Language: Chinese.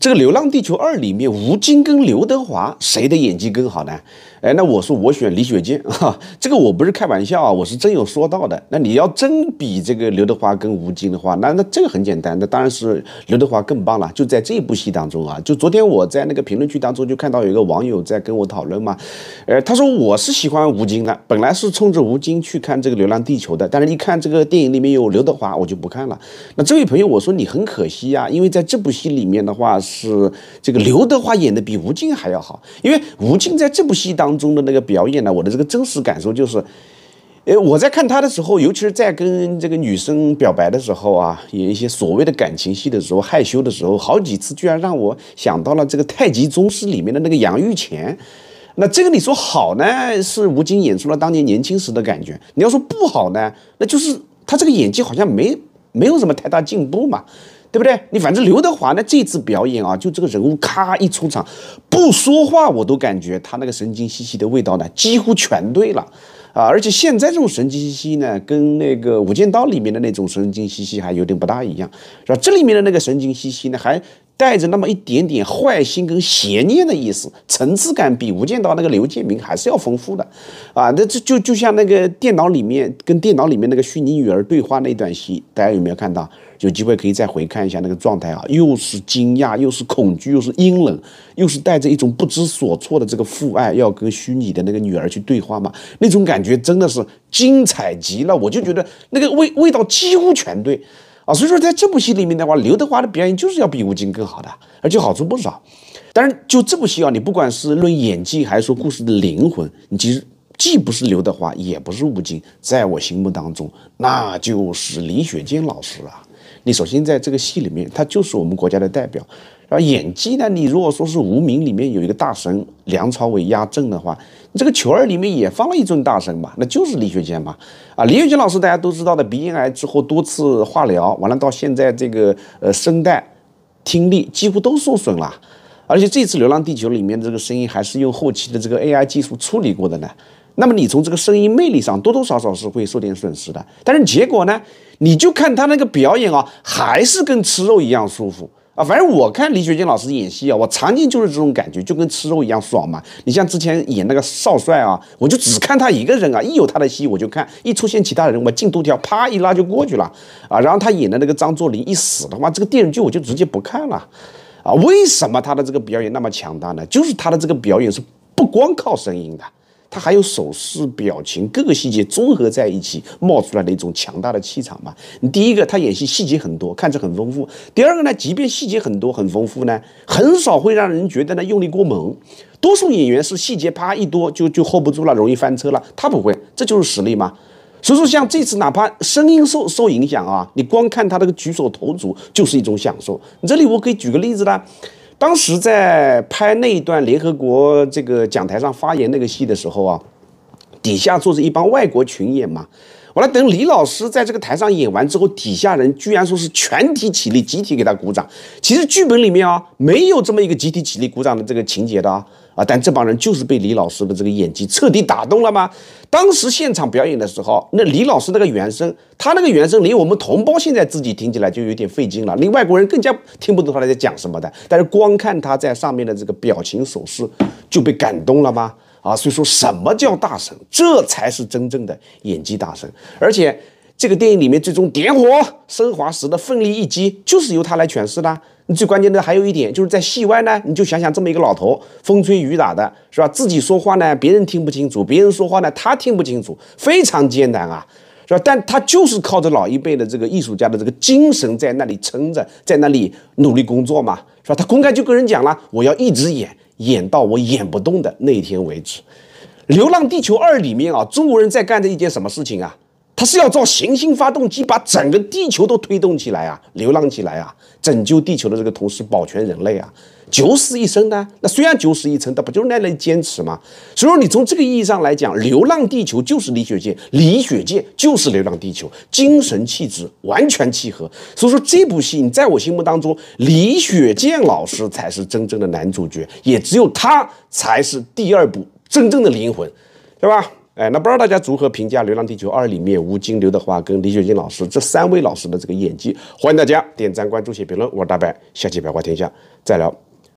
这个《流浪地球二》里面，吴京跟刘德华谁的演技更好呢？哎，那我说我选李雪健 哈，这个我不是开玩笑啊，我是真有说到的。那你要真比这个刘德华跟吴京的话，那那这个很简单，那当然是刘德华更棒了。就在这一部戏当中啊，就昨天我在那个评论区当中就看到有一个网友在跟我讨论嘛，呃，他说我是喜欢吴京的，本来是冲着吴京去看这个《流浪地球》的，但是一看这个电影里面有刘德华，我就不看了。那这位朋友，我说你很可惜啊，因为在这部戏里面的话。是这个刘德华演的比吴京还要好，因为吴京在这部戏当中的那个表演呢，我的这个真实感受就是，诶，我在看他的时候，尤其是在跟这个女生表白的时候啊，演一些所谓的感情戏的时候，害羞的时候，好几次居然让我想到了这个《太极宗师》里面的那个杨玉乾。那这个你说好呢，是吴京演出了当年年轻时的感觉；你要说不好呢，那就是他这个演技好像没没有什么太大进步嘛。对不对？你反正刘德华呢，这次表演啊，就这个人物咔一出场不说话，我都感觉他那个神经兮兮的味道呢，几乎全对了啊！而且现在这种神经兮兮呢，跟那个《无间道》里面的那种神经兮兮还有点不大一样，是吧？这里面的那个神经兮兮呢，还。带着那么一点点坏心跟邪念的意思，层次感比无间道那个刘建明还是要丰富的，啊，那这就就像那个电脑里面跟电脑里面那个虚拟女儿对话那段戏，大家有没有看到？有机会可以再回看一下那个状态啊，又是惊讶，又是恐惧，又是阴冷，又是带着一种不知所措的这个父爱要跟虚拟的那个女儿去对话嘛，那种感觉真的是精彩极了，我就觉得那个味味道几乎全对。所以说，在这部戏里面的话，刘德华的表演就是要比吴京更好的，而且好处不少。但是就这部戏啊，你不管是论演技，还是说故事的灵魂，你其实既不是刘德华，也不是吴京，在我心目当中，那就是李雪健老师了。你首先在这个戏里面，他就是我们国家的代表。而演技呢？你如果说是无名里面有一个大神梁朝伟压阵的话，这个球儿里面也放了一尊大神吧，那就是李雪健吧。啊，李雪健老师大家都知道的，鼻咽癌之后多次化疗完了，到现在这个呃声带、听力几乎都受损了。而且这次《流浪地球》里面这个声音还是用后期的这个 AI 技术处理过的呢。那么你从这个声音魅力上多多少少是会受点损失的。但是结果呢？你就看他那个表演啊，还是跟吃肉一样舒服。反正我看李雪健老师演戏啊，我常年就是这种感觉，就跟吃肉一样爽嘛。你像之前演那个少帅啊，我就只看他一个人啊，一有他的戏我就看，一出现其他的人我进度条啪一拉就过去了啊。然后他演的那个张作霖一死的话，这个电视剧我就直接不看了啊。为什么他的这个表演那么强大呢？就是他的这个表演是不光靠声音的。他还有手势、表情，各个细节综合在一起冒出来的一种强大的气场嘛。你第一个，他演戏细节很多，看着很丰富；第二个呢，即便细节很多很丰富呢，很少会让人觉得呢用力过猛。多数演员是细节啪一多就就 hold 不住了，容易翻车了。他不会，这就是实力嘛。所以说，像这次哪怕声音受受影响啊，你光看他这个举手投足就是一种享受。这里我可以举个例子啦。当时在拍那一段联合国这个讲台上发言那个戏的时候啊，底下坐着一帮外国群演嘛。完了，等李老师在这个台上演完之后，底下人居然说是全体起立，集体给他鼓掌。其实剧本里面啊，没有这么一个集体起立鼓掌的这个情节的啊。啊，但这帮人就是被李老师的这个演技彻底打动了吗？当时现场表演的时候，那李老师那个原声，他那个原声，连我们同胞现在自己听起来就有点费劲了，连外国人更加听不懂他在讲什么的。但是光看他在上面的这个表情手势，就被感动了吗？啊，所以说什么叫大神？这才是真正的演技大神，而且。这个电影里面最终点火升华时的奋力一击，就是由他来诠释的。你最关键的还有一点，就是在戏外呢，你就想想这么一个老头，风吹雨打的，是吧？自己说话呢，别人听不清楚；别人说话呢，他听不清楚，非常艰难啊，是吧？但他就是靠着老一辈的这个艺术家的这个精神，在那里撑着，在那里努力工作嘛，是吧？他公开就跟人讲了，我要一直演，演到我演不动的那一天为止。《流浪地球二》里面啊，中国人在干的一件什么事情啊？他是要造行星发动机，把整个地球都推动起来啊，流浪起来啊，拯救地球的这个同时保全人类啊，九死一生呢？那虽然九死一生，但不就是耐人坚持吗？所以说，你从这个意义上来讲，《流浪地球》就是李雪健，李雪健就是《流浪地球》，精神气质完全契合。所以说，这部戏在我心目当中，李雪健老师才是真正的男主角，也只有他才是第二部真正的灵魂，对吧？哎，那不知道大家如何评价《流浪地球二》里面吴京、刘德华跟李雪健老师这三位老师的这个演技？欢迎大家点赞、关注、写评论。我是大白，下期百花天下再聊。